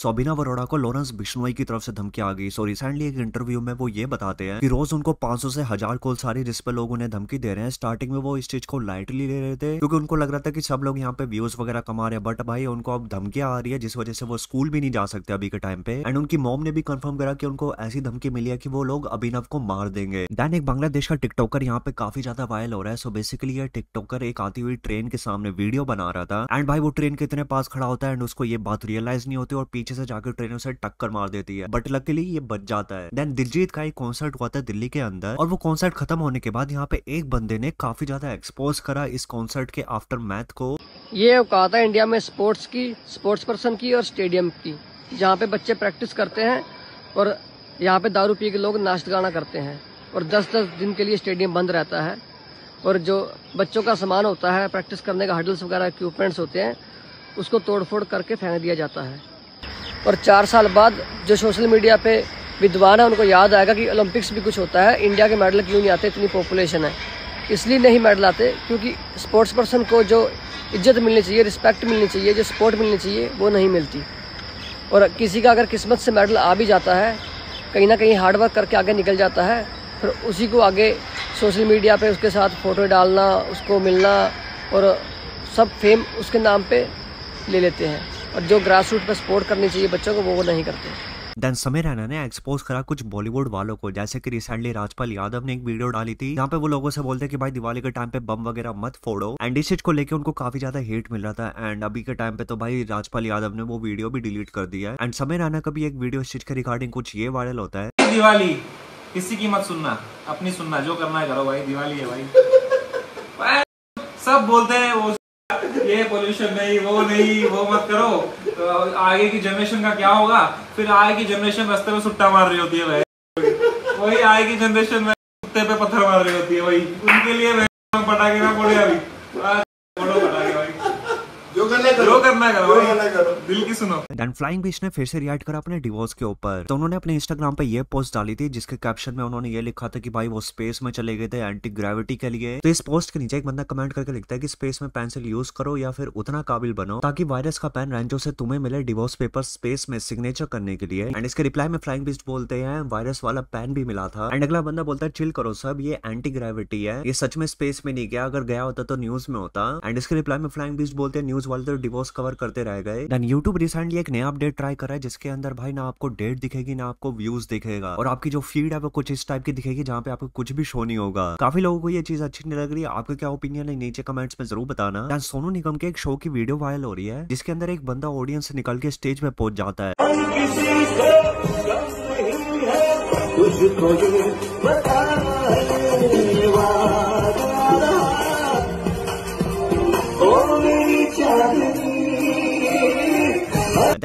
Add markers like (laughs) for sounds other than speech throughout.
सोबिना वरोड़ा को लॉरेंस बिश्नोई की तरफ से धमकी आ गई सो रिसेंटली एक इंटरव्यू में वो ये बताते हैं कि रोज उनको 500 से हजार कॉल आ रही जिस पे लोग उन्हें धमकी दे रहे हैं स्टार्टिंग में वो इस चीज को लाइटली ले रहे थे क्योंकि उनको लग रहा था कि सब लोग यहाँ पे व्यूज वगैरह कमा रहे हैं बट भाई उनको अब धमकी आ रही है जिस वजह से वो स्कूल भी नहीं जा सकते अभी के टाइम पे एंड उनकी मोम ने भी कन्फर्म करा की उनको ऐसी धमकी मिली है की वो लोग अभिनव को मार देंगे देन एक बांग्लादेश का टिकटॉकर यहाँ पे काफी ज्यादा वायरल हो रहा है सो बेसिकली ये टिकटॉकर एक आती हुई ट्रेन के सामने वीडियो बना रहा था एंड भाई वो ट्रेन के इतने पास खड़ा होता है एंड उसको ये बात रियलाइज नहीं होती और पीछे से जाकर ट्रेन उसे टक्कर मार देती है बट लकीली ये बच जाता है देन दिलजीत का एक कॉन्सर्ट हुआ था दिल्ली के अंदर और वो कॉन्सर्ट खत्म होने के बाद यहाँ पे एक बंदे ने काफी ज्यादा एक्सपोज करा इस कॉन्सर्ट के आफ्टर मैथ को ये औकात है इंडिया में स्पोर्ट्स की स्पोर्ट्स पर्सन की और स्टेडियम की जहाँ पे बच्चे प्रैक्टिस करते हैं और यहाँ पे दारू पी के लोग नाच गाना करते हैं और 10-10 दिन के लिए स्टेडियम बंद रहता है और जो बच्चों का सामान होता है प्रैक्टिस करने का हडल्स वगैरह इक्विपमेंट्स होते हैं उसको तोड़फोड़ करके फेंक दिया जाता है और चार साल बाद जो सोशल मीडिया पे विद्वान है उनको याद आएगा कि ओलंपिक्स भी कुछ होता है इंडिया के मेडल क्यों नहीं आते इतनी पॉपुलेशन है इसलिए नहीं मेडल आते क्योंकि स्पोर्ट्स पर्सन को जो इज्जत मिलनी चाहिए रिस्पेक्ट मिलनी चाहिए जो सपोर्ट मिलनी चाहिए वो नहीं मिलती और किसी का अगर किस्मत से मेडल आ भी जाता है कहीं ना कहीं हार्डवर्क करके आगे निकल जाता है फिर उसी को आगे सोशल मीडिया पे उसके साथ फ़ोटो डालना उसको मिलना और सब फेम उसके नाम पे ले लेते हैं और जो ग्रास रूट पर सपोर्ट करनी चाहिए बच्चों को वो वो नहीं करते देन समीर रैना ने एक्सपोज करा कुछ बॉलीवुड वालों को जैसे कि रिसेंटली राजपाल यादव ने एक वीडियो डाली थी जहाँ पे वो लोगों से बोलते कि भाई दिवाली के टाइम पे बम वगैरह मत फोड़ो एंड इस चीज को लेके उनको काफी ज्यादा हेट मिल रहा था एंड अभी के टाइम पे तो भाई राजपाल यादव ने वो वीडियो भी डिलीट कर दिया है एंड समीर रैना का भी एक वीडियो इस चीज के रिगार्डिंग कुछ ये वायरल होता है दिवाली किसी की मत सुनना अपनी सुनना जो करना है करो भाई दिवाली है भाई (laughs) सब बोलते हैं वो ये पोल्यूशन नहीं वो नहीं वो मत करो तो आगे की जनरेशन का क्या होगा फिर आगे की जनरेशन रस्ते में सुट्टा मार रही होती है भाई वही आगे की जनरेशन में कुत्ते पे पत्थर मार रही होती है वही उनके लिए पटाखे ना पड़े अभी ने फिर से रिएक्ट करा अपने डिवोर्स के ऊपर तो उन्होंने अपने इंस्टाग्राम पे ये पोस्ट डाली थी जिसके कैप्शन में उन्होंने ये लिखा था कि भाई वो स्पेस में चले गए थे एंटी ग्रेविटी के लिए तो इस पोस्ट के नीचे एक बंदा कमेंट करके लिखता है कि स्पेस में पेंसिल यूज करो या फिर उतना काबिल बनो ताकि वायरस का पेन रेंजो से तुम्हें मिले डिवोर्स पेपर स्पेस में सिग्नेचर करने के लिए एंड इसके रिप्लाई में फ्लाइंग बीस्ट बोलते हैं वायरस वाला पेन भी मिला था एंड अगला बंदा बोलता है चिल करो सब ये एंटी ग्रेविटी है ये सच में स्पेस में नहीं गया अगर गया होता तो न्यूज में होता एंड इसके रिप्लाई में फ्लाइंग बीस्ट बोलते हैं न्यूज वाले साल तक डिवोर्स कवर करते रह गए देन यूट्यूब रिसेंटली एक नया अपडेट ट्राई करा है जिसके अंदर भाई ना आपको डेट दिखेगी ना आपको व्यूज दिखेगा और आपकी जो फीड है वो कुछ इस टाइप की दिखेगी जहाँ पे आपको कुछ भी शो नहीं होगा काफी लोगों को ये चीज अच्छी नहीं लग रही है आपका क्या ओपिनियन है नीचे कमेंट्स में जरूर बताना सोनू निगम के एक शो की वीडियो वायरल हो रही है जिसके अंदर एक बंदा ऑडियंस निकल के स्टेज में पहुंच जाता है कुछ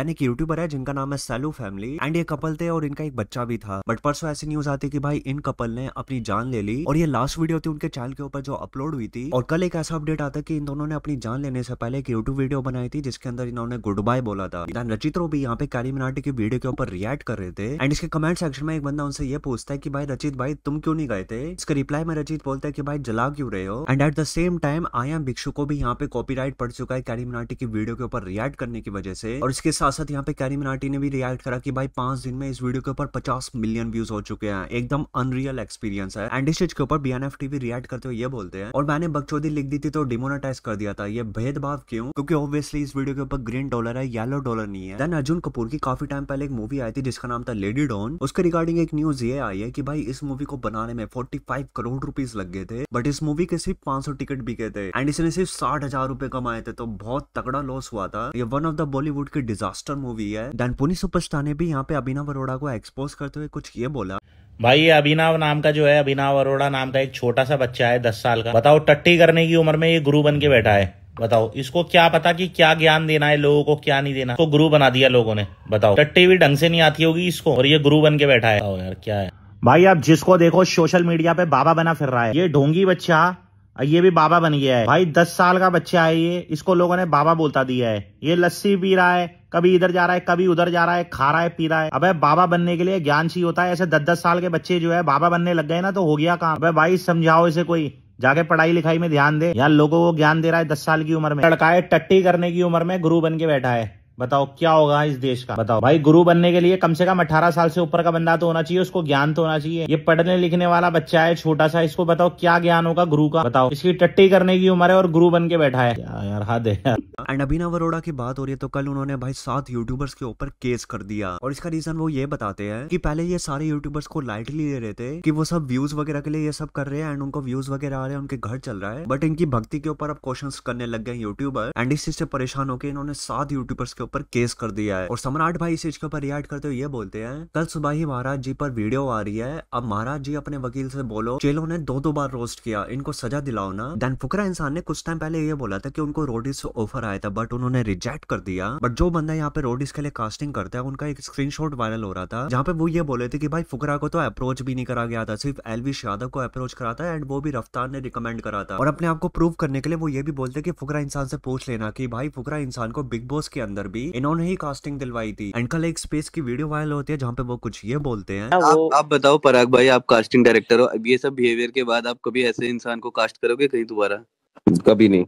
फैन एक यूट्यूबर है जिनका नाम है सैलू फैमिली एंड ये कपल थे और इनका एक बच्चा भी था बट परसों ऐसी न्यूज आती कि भाई इन कपल ने अपनी जान ले ली और ये लास्ट वीडियो थी उनके चैनल के ऊपर जो अपलोड हुई थी और कल एक ऐसा अपडेट आता कि इन दोनों ने अपनी जान लेने से पहले एक यूट्यूब वीडियो बनाई थी जिसके अंदर इन्होंने गुड बाय बोला था इधर रचित्रो भी यहाँ पे कैरी मिनाटी की वीडियो के ऊपर रिएक्ट कर रहे थे एंड इसके कमेंट सेक्शन में एक बंदा उनसे ये पूछता है कि भाई रचित भाई तुम क्यों नहीं गए थे इसके रिप्लाई में रचित बोलता है कि भाई जला क्यों रहे हो and at the same time आया भिक्षु को भी यहाँ पे कॉपीराइट पड़ चुका है कैरी मिनाटी की वीडियो के ऊपर रिएक्ट करने की वजह से और इसके साथ साथ यहाँ पे कैरी मराठी ने भी रिएक्ट करा कि भाई पांच दिन में इस वीडियो के ऊपर पचास मिलियन व्यूज हो चुके हैं एकदम अनरियल एक्सपीरियंस है एंड इस चीज के ऊपर बी टीवी रिएक्ट करते हुए ये बोलते हैं और मैंने बगचौदी लिख दी थी तो डिमोनेटाइज कर दिया था ये भेदभाव क्यों क्योंकि ऑब्वियसली इस वीडियो के ऊपर ग्रीन डॉलर है येलो डॉलर नहीं है देन अर्जुन कपूर की काफी टाइम पहले एक मूवी आई थी जिसका नाम था लेडी डॉन उसके रिगार्डिंग एक न्यूज ये आई है कि भाई इस मूवी को बनाने में फाइव करोड़ रुपीज लग गए थे बट इस मूवी के सिर्फ पांच टिकट बिके थे एंड इसने सिर्फ साठ हजार रुपए कमाए थे तो बहुत तगड़ा लॉस हुआ था ये वन ऑफ द बॉलीवुड के डिजास्टर ब्लॉकबस्टर मूवी है डनपुनी सुपरस्टार ने भी यहाँ पे अभिनव अरोड़ा को एक्सपोज करते हुए कुछ ये बोला भाई ये अभिनव नाम का जो है अभिनव अरोड़ा नाम का एक छोटा सा बच्चा है दस साल का बताओ टट्टी करने की उम्र में ये गुरु बन के बैठा है बताओ इसको क्या पता कि क्या ज्ञान देना है लोगों को क्या नहीं देना इसको गुरु बना दिया लोगों ने बताओ टट्टी भी ढंग से नहीं आती होगी इसको और ये गुरु बन के बैठा है यार क्या है भाई आप जिसको देखो सोशल मीडिया पे बाबा बना फिर रहा है ये ढोंगी बच्चा ये भी बाबा बन गया है भाई दस साल का बच्चा है ये इसको लोगों ने बाबा बोलता दिया है ये लस्सी पी रहा है कभी इधर जा रहा है कभी उधर जा रहा है खा रहा है पी रहा है अब बाबा बनने के लिए ज्ञान चाहिए होता है ऐसे दस दस साल के बच्चे जो है बाबा बनने लग गए ना तो हो गया काम अबे भाई समझाओ इसे कोई जाके पढ़ाई लिखाई में ध्यान दे यहाँ लोगों को ज्ञान दे रहा है दस साल की उम्र में लड़का है टट्टी करने की उम्र में गुरु बन के बैठा है बताओ क्या होगा इस देश का बताओ भाई गुरु बनने के लिए कम से कम अठारह साल से ऊपर का बंदा तो होना चाहिए उसको ज्ञान तो होना चाहिए ये पढ़ने लिखने वाला बच्चा है छोटा सा इसको बताओ क्या ज्ञान होगा गुरु का बताओ इसकी टट्टी करने की उम्र है और गुरु बन के बैठा है यार हद है एंड अभिनव अरोड़ा की बात हो रही है तो कल उन्होंने भाई सात यूट्यूबर्स के ऊपर केस कर दिया और इसका रीजन वो ये बताते हैं की पहले ये सारे यूट्यूबर्स को लाइटली ले रहे थे की वो सब व्यूज वगैरह के लिए ये सब कर रहे हैं एंड उनको व्यूज वगैरह आ रहे हैं उनके घर चल रहा है बट इनकी भक्ति के ऊपर अब क्वेश्चन करने लग गए यूट्यूबर एंड इस चीज से परेशान होकर इन्होंने सात यूट्यूबर्स के ऊपर केस कर दिया है और सम्राट भाई इस चीज के ऊपर रिएक्ट करते हुए ये बोलते हैं कल सुबह ही महाराज जी पर वीडियो आ रही है अब महाराज जी अपने वकील से बोलो चेलो ने दो दो बार रोस्ट किया इनको सजा दिलाओ ना देन फुकरा इंसान ने कुछ टाइम पहले ये बोला था कि उनको रोडिस ऑफर आया था बट उन्होंने रिजेक्ट कर दिया बट जो बंदा यहाँ पे रोडिस के लिए कास्टिंग करता है उनका एक स्क्रीन वायरल हो रहा था जहाँ पे वो ये बोले थे कि भाई फुकरा को तो अप्रोच भी नहीं करा गया था सिर्फ एलविश यादव को अप्रोच करा था एंड वो भी रफ्तार ने रिकमेंड करा था और अपने आप को प्रूव करने के लिए वो ये भी बोलते कि फुकरा इंसान से पूछ लेना कि भाई फुकरा इंसान को बिग बॉस के अंदर भी इन्होंने ही कास्टिंग दिलवाई थी एंड कल एक स्पेस की वीडियो वायरल होती है जहाँ पे वो कुछ ये बोलते हैं आप, आप बताओ पराग भाई आप कास्टिंग डायरेक्टर हो अब ये सब बिहेवियर के बाद आप कभी ऐसे इंसान को कास्ट करोगे कहीं दोबारा कभी नहीं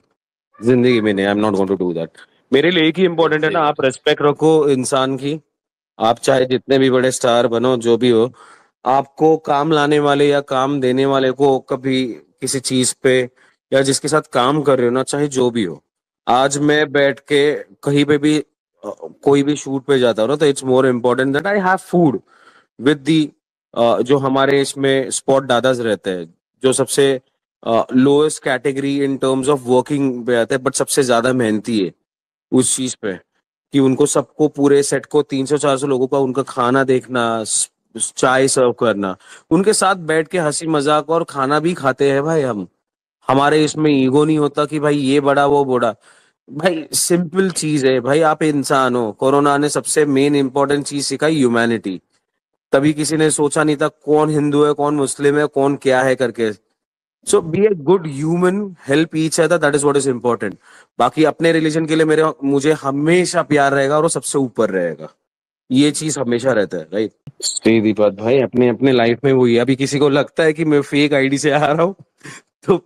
जिंदगी में नहीं I am not going to do that मेरे लिए एक ही इम्पोर्टेंट है ना आप रेस्पेक्ट रखो इंसान की आप चाहे जितने भी बड़े स्टार बनो जो भी हो आपको काम लाने वाले या काम देने वाले को कभी किसी चीज पे या जिसके साथ काम कर रहे हो ना चाहे जो भी हो आज मैं बैठ के कहीं पे भी कोई भी शूट पे जाता हो ना तो it's more important that I have food with the जो हमारे इसमें स्पॉट दादाज रहते हैं जो सबसे lowest category in terms of working पे आते हैं बट सबसे ज्यादा मेहनती है उस चीज पे कि उनको सबको पूरे सेट को 300-400 लोगों का उनका खाना देखना चाय सर्व करना उनके साथ बैठ के हंसी मजाक और खाना भी खाते हैं भाई हम हमारे इसमें ईगो नहीं होता कि भाई ये बड़ा वो बड़ा भाई सिंपल चीज है भाई आप इंसान हो कोरोना ने सबसे मेन इंपॉर्टेंट चीज सिखाई ह्यूमैनिटी तभी किसी ने सोचा नहीं था कौन हिंदू है कौन मुस्लिम है कौन क्या है करके so be a good human help each other that is what is important बाकी अपने रिलीजन के लिए मेरे मुझे हमेशा प्यार रहेगा और वो सबसे ऊपर रहेगा ये चीज हमेशा रहता है राइट श्री दीपा भाई अपने अपने लाइफ में वो वही अभी किसी को लगता है कि मैं फेक आईडी से आ रहा हूँ तो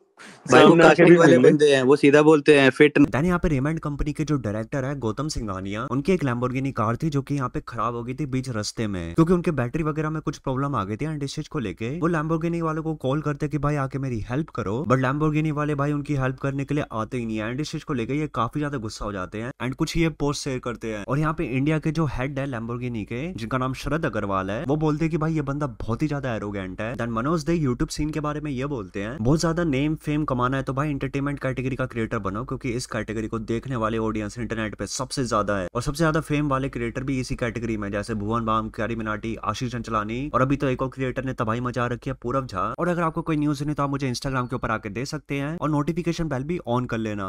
कंपनी के जो डायरेक्टर है गौतम सिंघानिया उनकी एक लैम्बोर्गिनी कार थी जो कि यहाँ पे खराब हो गई थी बीच रस्ते में क्योंकि उनके बैटरी वगैरह में कुछ प्रॉब्लम आ गई थी एंड को लेके वो लैम्बोर्गिनी वालों को कॉल करते कि भाई आके मेरी हेल्प करो बट लैम्बोर्गिनी वाले भाई उनकी हेल्प करने के लिए आते ही नहीं है एंड को लेकर ये काफी ज्यादा गुस्सा हो जाते हैं एंड कुछ ये पोस्ट शेयर करते हैं और यहाँ पे इंडिया के जो हेड है लैम्बोर्गिनी के जिनका नाम शरद अग्रवाल है वो बोलते हैं कि भाई ये बंदा बहुत ही ज्यादा एरोगेंट है then Manoj the YouTube scene के बारे में ये बोलते हैं बहुत ज्यादा नेम फेम फेम कमाना है तो भाई इंटरटेनमेंट कैटेगरी का क्रिएटर बनो क्योंकि इस कैटेगरी को देखने वाले ऑडियंस इंटरनेट पे सबसे ज्यादा है और सबसे ज्यादा फेम वाले क्रिएटर भी इसी कैटेगरी में जैसे भुवन बाम क्यारी मिनाटी आशीष चंचलानी और अभी तो एक और क्रिएटर ने तबाही मचा रखी है पूरब झा और अगर आपको कोई न्यूज नहीं तो आप मुझे इंस्टाग्राम के ऊपर आके दे सकते हैं और नोटिफिकेशन बेल भी ऑन कर लेना